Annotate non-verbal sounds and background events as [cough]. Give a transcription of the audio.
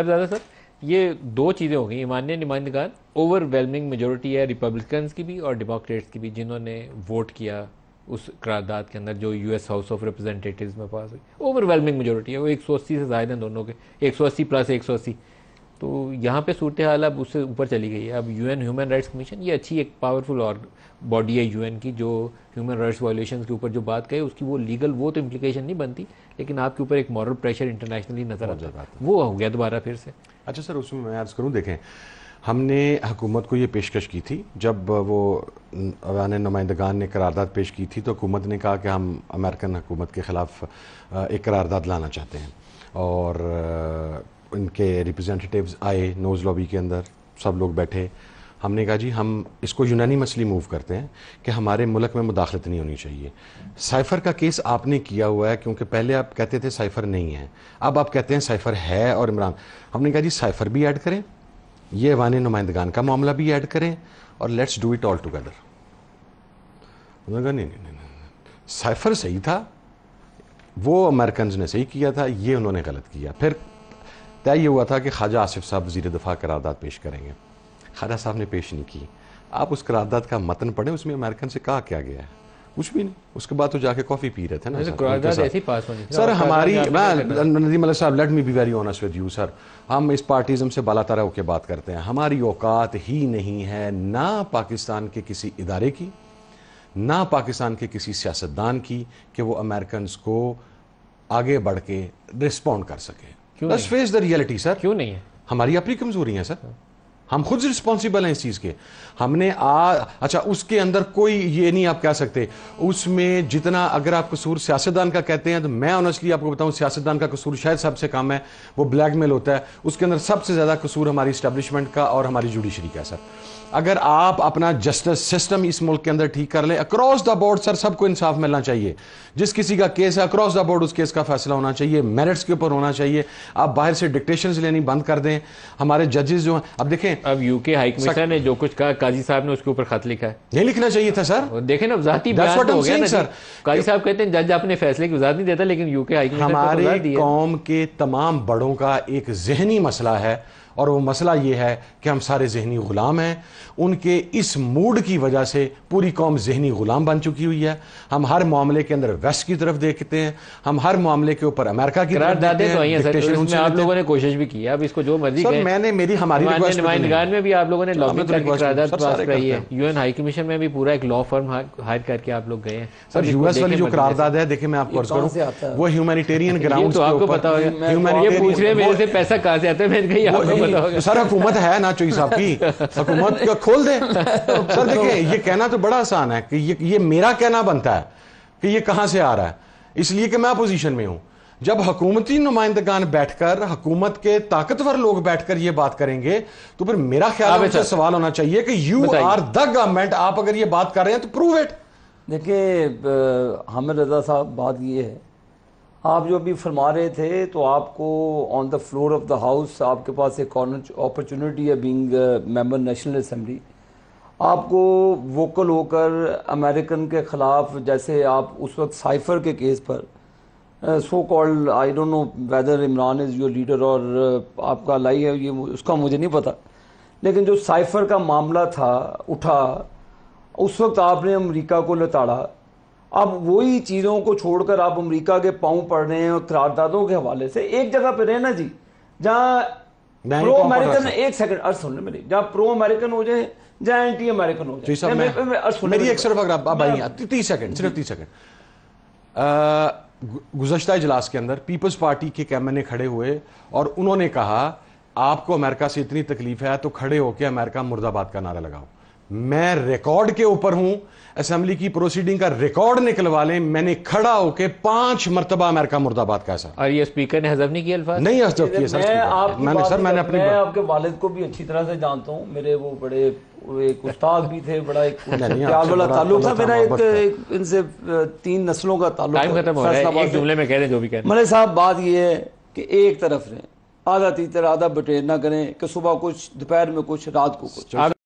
साहबजादा sir ये दो चीज़ें हो गई मान्य नुमाइंदगान ओवरवेलमिंग मेजोरिटी है रिपब्लिकन्स की भी और डेमोक्रेट्स की भी जिन्होंने वोट किया उस करारदाद के अंदर जो यूएस हाउस ऑफ रिप्रेजेंटेटिव में पास हुई ओवरवेलमिंग मेजोरिटी है वो एक से ज्यादा दोनों के एक प्लस एक तो यहाँ पे सूरत हाल अब उससे ऊपर चली गई है अब यूएन ह्यूमन राइट्स कमीशन ये अच्छी एक पावरफुल और बॉडी है यूएन की जो ह्यूमन राइट्स वायलेशन के ऊपर जो बात कही उसकी वो लीगल वो तो इम्प्लीकेशन नहीं बनती लेकिन आपके ऊपर एक मॉरल प्रेशर इंटरनेशनली नजर आ है वो हो गया दोबारा फिर से अच्छा सर उसमें मैं आज करूँ देखें हमने हुकूमत को ये पेशकश की थी जब वो अवान नुमाइंदगान ने करारदाद पेश की थी तो हुकूमत ने कहा कि हम अमेरिकन हुकूमत के ख़िलाफ़ एक करारदाद लाना चाहते हैं और इनके रिप्रेजेंटेटिव्स आए नोज़ लॉबी के अंदर सब लोग बैठे हमने कहा जी हम इसको यूनानी मूव करते हैं कि हमारे मुल्क में मुदाखलत नहीं होनी चाहिए साइफ़र का केस आपने किया हुआ है क्योंकि पहले आप कहते थे साइफ़र नहीं है अब आप कहते हैं साइफ़र है और इमरान हमने कहा जी साइफ़र भी ऐड करें ये वान नुमाइंदगान का मामला भी ऐड करें और let's do it all together उन्होंने कहा नहीं नहीं, नहीं। साइफ़र सही था वो अमेरिकन ने सही किया था ये उन्होंने गलत किया फिर तय ये हुआ था कि ख्वाजा आसिफ साहब वजी दफ़ा करारदादा पेश करेंगे ख्वाजा साहब ने पेश नहीं की आप उस करारदाद का मतन पढ़ें उसमें अमेरिकन से कहा क्या गया है कुछ भी नहीं उसके बाद तो जाके कॉफी पी रहे थे ना अच्छा, सर, सर हमारी नदीम अली साहब let me be very honest with you sir हम इस पार्टीज़म से बाला तरह होकर बात करते हैं हमारी औकात ही नहीं है ना पाकिस्तान के किसी इदारे की ना पाकिस्तान के किसी सियासतदान की कि वो अमेरिकन को आगे बढ़ के रिस्पॉन्ड कर सके क्यों फेस द रियलिटी सर क्यों नहीं है हमारी अपनी कमजोरी है सर हम खुद रिस्पॉन्सिबल हैं इस चीज़ के हमने आ अच्छा उसके अंदर कोई ये नहीं आप कह सकते उसमें जितना अगर आप कसूर सियासतदान का कहते हैं तो मैं ऑनेस्टली आपको बताऊं सियासतदान का कसूर शायद सबसे कम है वो ब्लैकमेल होता है उसके अंदर सबसे ज़्यादा कसूर हमारी इस्टेब्लिशमेंट का और हमारी जुडिशरी का है सर अगर आप अपना जस्टिस सिस्टम इस मुल्क के अंदर ठीक कर लें अक्रॉस द बोर्ड सर सबको इंसाफ मिलना चाहिए जिस किसी का केस है अक्रॉस द बोर्ड उस केस का फैसला होना चाहिए मेरिट्स के ऊपर होना चाहिए आप बाहर से डिक्टेशन लेनी बंद कर दें हमारे जजेस जो हैं अब देखें अब यूके हाई कमिश्नर ने जो कुछ कहा काजी साहब ने उसके ऊपर खत लिखा है नहीं लिखना चाहिए था सर देखे ना जाती तो हो गया ना सर काजी साहब कहते हैं जज अपने फैसले की वजात नहीं देता लेकिन यूके हाई कमिश्नर हमारे कौम के तमाम बड़ों का एक जहनी मसला है और वो मसला ये है कि हम सारे जहनी ग़ुलाम हैं उनके इस मूड की वजह से पूरी कौम जहनी ग़ुलाम बन चुकी हुई है हम हर मामले के अंदर वेस्ट की तरफ देखते हैं हम हर मामले के ऊपर अमेरिका की तो आप लोगों ने कोशिश भी की अब इसको जो मर्जी मैंने मेरी हमारी तो में भी आप लोगों ने यूएन हाई कमीशन में भी पूरा एक लॉ फर्म हायर करके आप लोग गए सर यूएस वाली जो करारदाद है मैं आपको वो ह्यूमैनिटेरियन ग्राउंड पता होगा पैसा कहा से आता है [laughs] तो सर हुकूमत है ना चोई साहब की हुकूमत खोल दे [laughs] सर देखिए तो- ये कहना तो बड़ा आसान है कि ये ये मेरा कहना बनता है कि ये कहां से आ रहा है इसलिए कि मैं अपोजिशन में हूं जब हकूमती नुमाइंदगान बैठकर हकूमत के ताकतवर लोग बैठकर ये बात करेंगे तो फिर मेरा ख्याल है सवाल होना चाहिए कि यू आर द गवर्नमेंट आप अगर ये बात कर रहे हैं तो प्रूव इट देखिए हामिद रजा साहब बात ये है आप जो अभी फरमा रहे थे तो आपको on the floor of the house आपके पास एक अपॉर्चुनिटी है बीइंग मेंबर नेशनल असम्बली आपको वोकल होकर अमेरिकन के ख़िलाफ़ जैसे आप उस वक्त साइफर के केस पर so called I don't know whether Imran is your leader और आपका लाई है ये उसका मुझे नहीं पता लेकिन जो साइफर का मामला था उठा उस वक्त आपने अमेरिका को लताड़ा अब वही चीज़ों को छोड़कर आप अमेरिका के पाँव पड़ रहे हैं और करारदादों के हवाले से एक जगह पे रहना जी जहां प्रो अमेरिकन एक सेकंड अर्थ सुन मेरी जहां प्रो अमेरिकन हो जाए जहां एंटी अमेरिकन हो जाए तीस सेकंड सिर्फ तीस सेकंड गुजशत इजलास के अंदर पीपल्स पार्टी के ए खड़े हुए और उन्होंने कहा आपको अमेरिका से इतनी तकलीफ है तो खड़े होकर अमेरिका मुर्दाबाद का नारा लगाओ मैं रिकॉर्ड के ऊपर हूं असेंबली की प्रोसीडिंग का रिकॉर्ड निकलवा लें मैंने खड़ा होकर पांच मरतबा अमेरिका मुर्दाबाद का सर और ये स्पीकर ने हजब नहीं किया अल्फाज नहीं हजब किया सर आप मैंने सर मैंने अपने मैं आपके वालिद को भी अच्छी तरह से जानता हूं मेरे वो बड़े एक उस्ताद भी थे बड़ा एक प्यार वाला ताल्लुक था मेरा एक, इनसे तीन नस्लों का ताल्लुक टाइम खत्म हो रहा है एक जुमले में कह दें जो भी कह मलिक साहब बात ये है कि एक तरफ रहे आधा तीतर आधा बटेर ना करें कि सुबह कुछ दोपहर में कुछ रात को कुछ